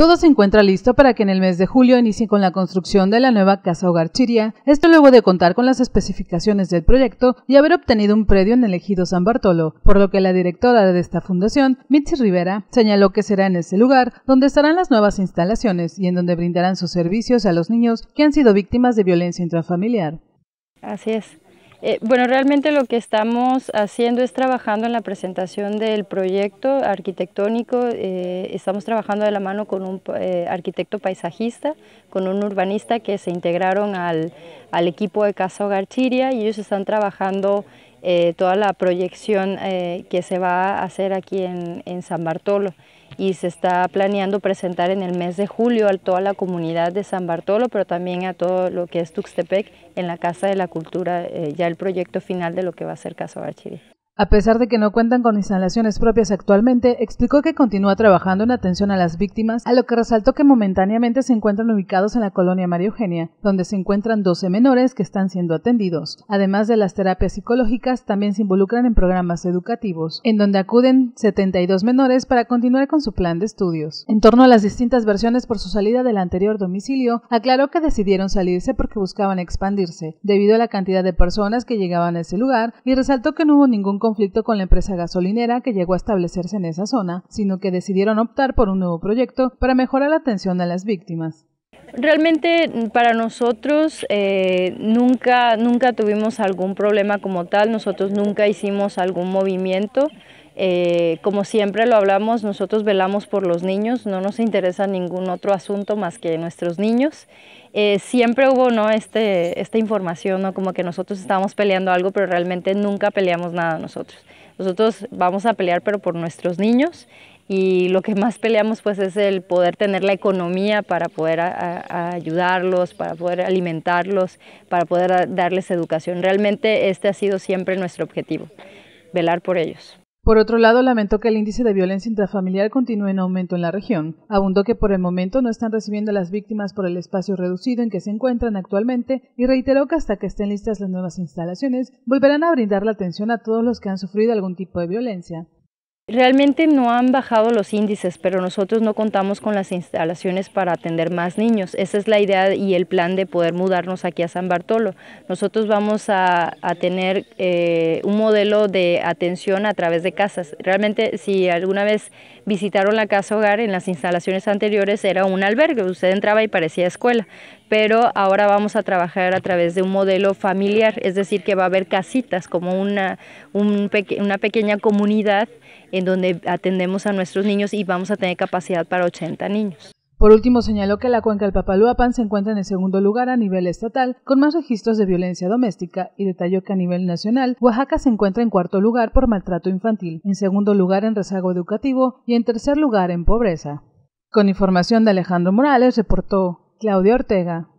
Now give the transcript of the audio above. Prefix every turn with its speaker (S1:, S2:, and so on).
S1: Todo se encuentra listo para que en el mes de julio inicie con la construcción de la nueva Casa Hogar Chiria, esto luego de contar con las especificaciones del proyecto y haber obtenido un predio en el ejido San Bartolo, por lo que la directora de esta fundación, Mitzi Rivera, señaló que será en ese lugar donde estarán las nuevas instalaciones y en donde brindarán sus servicios a los niños que han sido víctimas de violencia intrafamiliar.
S2: Así es. Eh, bueno, realmente lo que estamos haciendo es trabajando en la presentación del proyecto arquitectónico. Eh, estamos trabajando de la mano con un eh, arquitecto paisajista, con un urbanista que se integraron al, al equipo de Casa Hogar y ellos están trabajando eh, toda la proyección eh, que se va a hacer aquí en, San Bartolo y se está planeando presentar en el mes de julio a toda la comunidad de San Bartolo, pero también a todo lo que es Tuxtepec en la Casa de la Cultura, eh, ya el proyecto final de lo que va a ser Casa Barchiri.
S1: A pesar de que no cuentan con instalaciones propias actualmente, explicó que continúa trabajando en atención a las víctimas, a lo que resaltó que momentáneamente se encuentran ubicados en la colonia María Eugenia, donde se encuentran 12 menores que están siendo atendidos. Además de las terapias psicológicas, también se involucran en programas educativos, en donde acuden 72 menores para continuar con su plan de estudios. En torno a las distintas versiones por su salida del anterior domicilio, aclaró que decidieron salirse porque buscaban expandirse, debido a la cantidad de personas que llegaban a ese lugar, y resaltó que no hubo ningún conflicto con la empresa gasolinera que llegó a establecerse en esa zona, sino que decidieron optar por un nuevo proyecto para mejorar la atención a las víctimas.
S2: Realmente para nosotros eh, nunca, nunca tuvimos algún problema como tal, nosotros nunca hicimos algún movimiento. Eh, como siempre lo hablamos, nosotros velamos por los niños, no nos interesa ningún otro asunto más que nuestros niños. Eh, siempre hubo ¿no? Este, esta información, ¿no? como que nosotros estábamos peleando algo, pero realmente nunca peleamos nada nosotros. Nosotros vamos a pelear, pero por nuestros niños. Y lo que más peleamos pues es el poder tener la economía para poder ayudarlos, para poder alimentarlos, para poder darles educación. Realmente este ha sido siempre nuestro objetivo, velar por ellos.
S1: Por otro lado, lamentó que el índice de violencia intrafamiliar continúe en aumento en la región. Abundó que por el momento no están recibiendo a las víctimas por el espacio reducido en que se encuentran actualmente y reiteró que hasta que estén listas las nuevas instalaciones, volverán a brindar la atención a todos los que han sufrido algún tipo de violencia.
S2: Realmente no han bajado los índices, pero nosotros no contamos con las instalaciones para atender más niños. Esa es la idea y el plan de poder mudarnos aquí a San Bartolo. Nosotros vamos a, tener eh, un modelo de atención a través de casas. Realmente, si alguna vez visitaron la casa hogar, en las instalaciones anteriores era un albergue, usted entraba y parecía escuela, pero ahora vamos a trabajar a través de un modelo familiar, es decir, que va a haber casitas, como una, una pequeña comunidad en donde atendemos a nuestros niños y vamos a tener capacidad para 80 niños.
S1: Por último, señaló que la cuenca del Papaluapan se encuentra en el segundo lugar a nivel estatal, con más registros de violencia doméstica, y detalló que a nivel nacional, Oaxaca se encuentra en cuarto lugar por maltrato infantil, en segundo lugar en rezago educativo y en tercer lugar en pobreza. Con información de Alejandro Morales, reportó Claudia Ortega.